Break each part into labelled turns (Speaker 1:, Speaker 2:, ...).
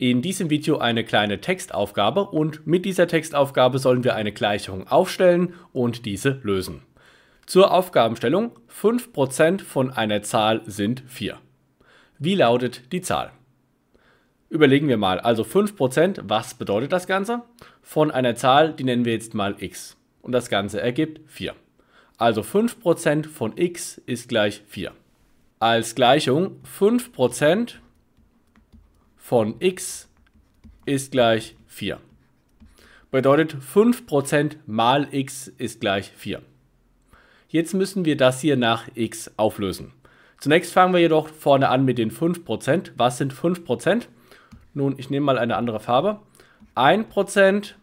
Speaker 1: in diesem Video eine kleine Textaufgabe und mit dieser Textaufgabe sollen wir eine Gleichung aufstellen und diese lösen. Zur Aufgabenstellung 5% von einer Zahl sind 4. Wie lautet die Zahl? Überlegen wir mal, also 5%, was bedeutet das Ganze? Von einer Zahl, die nennen wir jetzt mal x. Und das Ganze ergibt 4. Also 5% von x ist gleich 4. Als Gleichung 5% von x ist gleich 4. Bedeutet 5% mal x ist gleich 4. Jetzt müssen wir das hier nach x auflösen. Zunächst fangen wir jedoch vorne an mit den 5%. Was sind 5%? Nun, ich nehme mal eine andere Farbe. 1%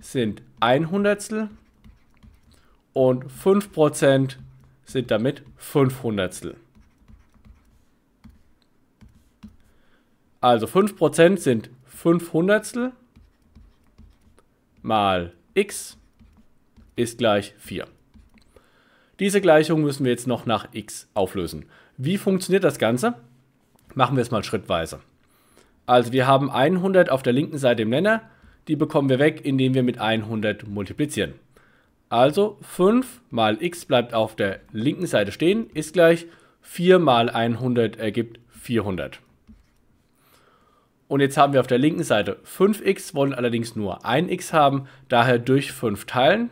Speaker 1: sind 1 Hundertstel und 5% sind damit 500. Hundertstel. Also 5% sind 5 Hundertstel mal x ist gleich 4. Diese Gleichung müssen wir jetzt noch nach x auflösen. Wie funktioniert das Ganze? Machen wir es mal schrittweise. Also wir haben 100 auf der linken Seite im Nenner, die bekommen wir weg, indem wir mit 100 multiplizieren. Also 5 mal x bleibt auf der linken Seite stehen, ist gleich 4 mal 100 ergibt 400. Und jetzt haben wir auf der linken Seite 5x, wollen allerdings nur 1x haben, daher durch 5 teilen.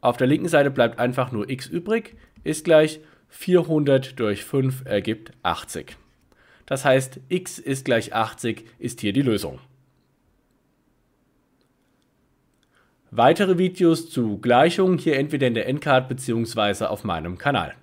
Speaker 1: Auf der linken Seite bleibt einfach nur x übrig, ist gleich 400 durch 5 ergibt 80. Das heißt, x ist gleich 80 ist hier die Lösung. Weitere Videos zu Gleichungen hier entweder in der Endcard bzw. auf meinem Kanal.